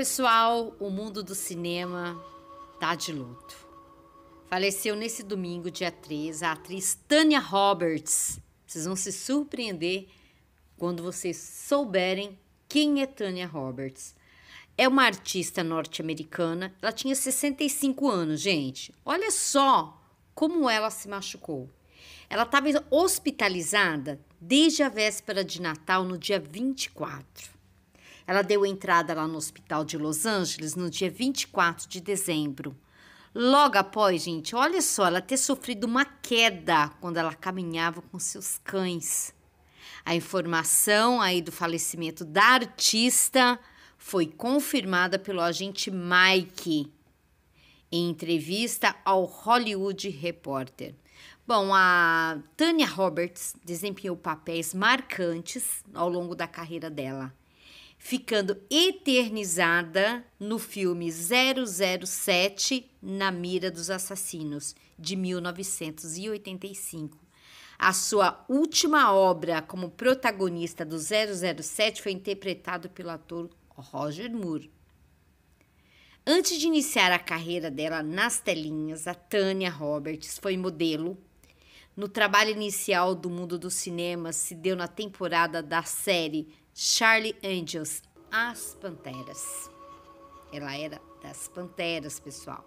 pessoal, o mundo do cinema tá de luto. Faleceu nesse domingo, dia 3, a atriz Tânia Roberts. Vocês vão se surpreender quando vocês souberem quem é Tânia Roberts. É uma artista norte-americana. Ela tinha 65 anos, gente. Olha só como ela se machucou. Ela estava hospitalizada desde a véspera de Natal, no dia 24. Ela deu entrada lá no hospital de Los Angeles no dia 24 de dezembro. Logo após, gente, olha só, ela ter sofrido uma queda quando ela caminhava com seus cães. A informação aí do falecimento da artista foi confirmada pelo agente Mike em entrevista ao Hollywood Reporter. Bom, a Tanya Roberts desempenhou papéis marcantes ao longo da carreira dela ficando eternizada no filme 007 Na Mira dos Assassinos, de 1985. A sua última obra como protagonista do 007 foi interpretado pelo ator Roger Moore. Antes de iniciar a carreira dela nas telinhas, a Tânia Roberts foi modelo. No trabalho inicial do mundo do cinema, se deu na temporada da série Charlie Angels, As Panteras. Ela era das Panteras, pessoal.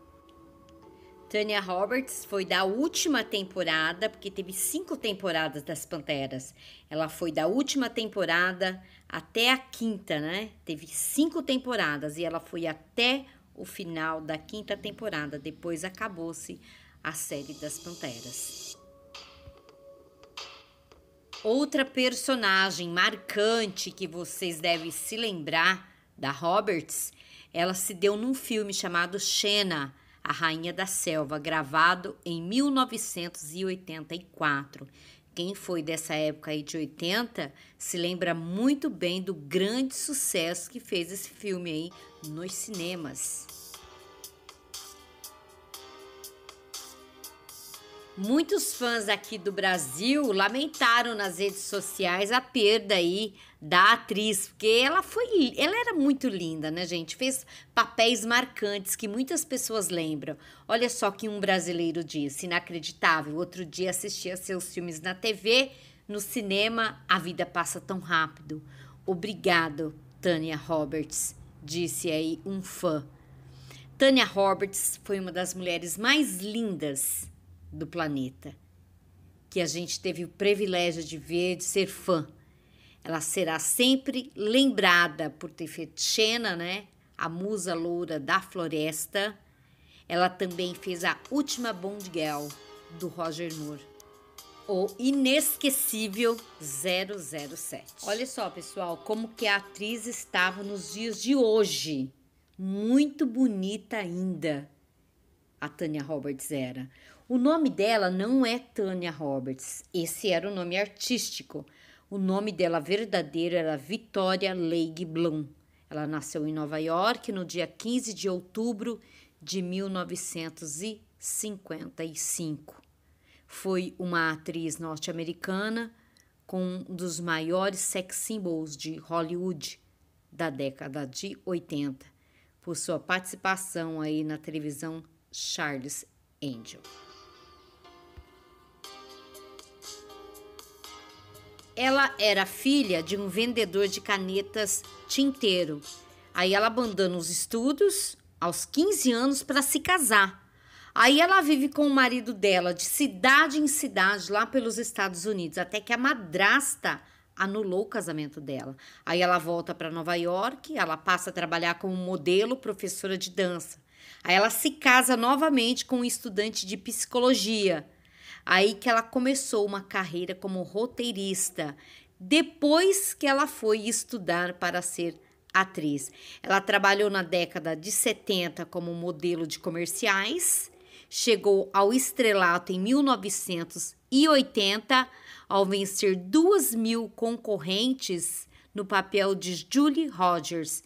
Tanya Roberts foi da última temporada, porque teve cinco temporadas das Panteras. Ela foi da última temporada até a quinta, né? Teve cinco temporadas e ela foi até o final da quinta temporada. Depois acabou-se a série das Panteras. Outra personagem marcante que vocês devem se lembrar da Roberts, ela se deu num filme chamado Xena, a Rainha da Selva, gravado em 1984. Quem foi dessa época aí de 80 se lembra muito bem do grande sucesso que fez esse filme aí nos cinemas. Muitos fãs aqui do Brasil lamentaram nas redes sociais a perda aí da atriz, porque ela foi, ela era muito linda, né, gente? Fez papéis marcantes que muitas pessoas lembram. Olha só que um brasileiro disse, inacreditável. Outro dia assistia seus filmes na TV, no cinema, a vida passa tão rápido. Obrigado, Tânia Roberts, disse aí um fã. Tânia Roberts foi uma das mulheres mais lindas do planeta, que a gente teve o privilégio de ver, de ser fã. Ela será sempre lembrada por ter feito Xena, né? A musa loura da floresta. Ela também fez a última Bond Girl do Roger Moore o inesquecível 007. Olha só, pessoal, como que a atriz estava nos dias de hoje. Muito bonita ainda. A Tânia Roberts era. O nome dela não é Tânia Roberts, esse era o nome artístico. O nome dela verdadeiro era Victoria Leigh Blum. Ela nasceu em Nova York no dia 15 de outubro de 1955. Foi uma atriz norte-americana com um dos maiores sex symbols de Hollywood da década de 80, por sua participação aí na televisão Charles Angel. Ela era filha de um vendedor de canetas tinteiro. Aí ela abandona os estudos aos 15 anos para se casar. Aí ela vive com o marido dela de cidade em cidade lá pelos Estados Unidos, até que a madrasta anulou o casamento dela. Aí ela volta para Nova York, ela passa a trabalhar como modelo, professora de dança. Aí ela se casa novamente com um estudante de psicologia. Aí que ela começou uma carreira como roteirista, depois que ela foi estudar para ser atriz. Ela trabalhou na década de 70 como modelo de comerciais, chegou ao estrelato em 1980 ao vencer duas mil concorrentes no papel de Julie Rogers,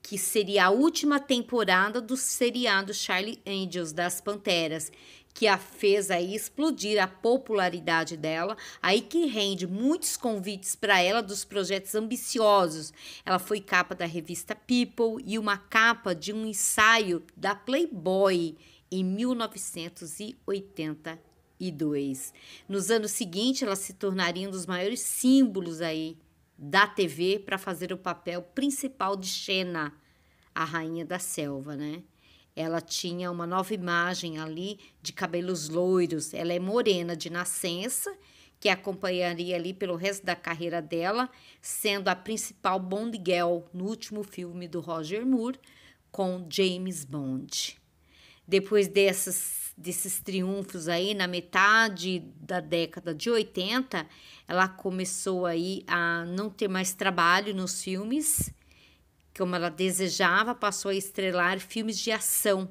que seria a última temporada do seriado Charlie Angels das Panteras, que a fez aí explodir a popularidade dela, aí que rende muitos convites para ela dos projetos ambiciosos. Ela foi capa da revista People e uma capa de um ensaio da Playboy em 1982. Nos anos seguintes, ela se tornaria um dos maiores símbolos aí da TV para fazer o papel principal de Xena, a rainha da selva, né? Ela tinha uma nova imagem ali de cabelos loiros. Ela é morena de nascença, que acompanharia ali pelo resto da carreira dela, sendo a principal Bond Girl no último filme do Roger Moore com James Bond. Depois dessas, desses triunfos aí, na metade da década de 80, ela começou aí a não ter mais trabalho nos filmes como ela desejava, passou a estrelar filmes de ação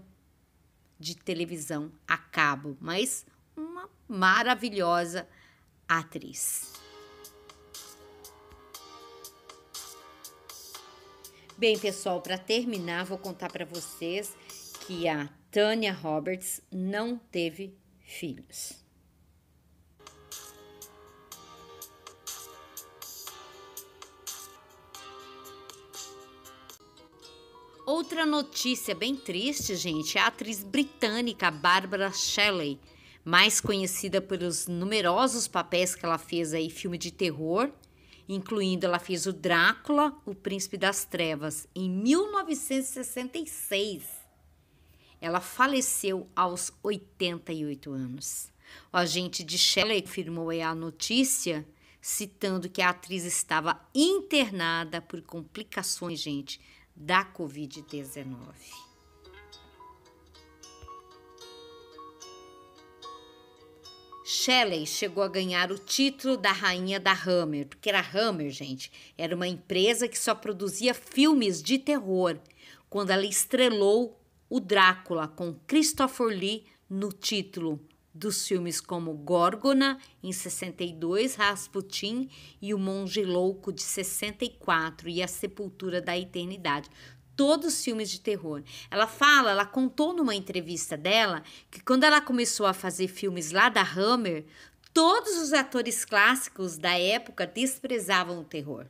de televisão a cabo, mas uma maravilhosa atriz. Bem, pessoal, para terminar, vou contar para vocês que a Tanya Roberts não teve filhos. Outra notícia bem triste, gente, é a atriz britânica Barbara Shelley, mais conhecida pelos numerosos papéis que ela fez aí, filme de terror, incluindo ela fez o Drácula, o Príncipe das Trevas, em 1966. Ela faleceu aos 88 anos. O agente de Shelley confirmou a notícia, citando que a atriz estava internada por complicações, gente, da Covid-19. Shelley chegou a ganhar o título da rainha da Hammer, porque era Hammer, gente, era uma empresa que só produzia filmes de terror, quando ela estrelou o Drácula com Christopher Lee no título dos filmes como Górgona, em 62, Rasputin e O Monge Louco, de 64, e A Sepultura da Eternidade. Todos filmes de terror. Ela fala, ela contou numa entrevista dela que quando ela começou a fazer filmes lá da Hammer, todos os atores clássicos da época desprezavam o terror.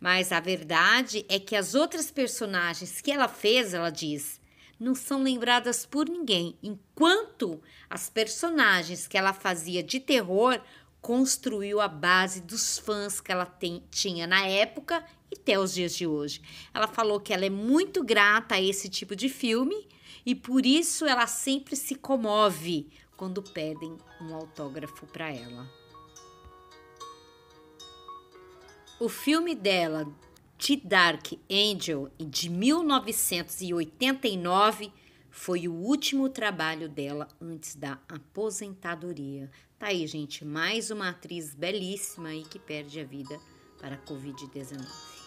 Mas a verdade é que as outras personagens que ela fez, ela diz, não são lembradas por ninguém, enquanto as personagens que ela fazia de terror construiu a base dos fãs que ela tem, tinha na época e até os dias de hoje. Ela falou que ela é muito grata a esse tipo de filme e por isso ela sempre se comove quando pedem um autógrafo para ela. O filme dela, The Dark Angel, de 1989, foi o último trabalho dela antes da aposentadoria. Tá aí, gente, mais uma atriz belíssima aí que perde a vida para a Covid-19.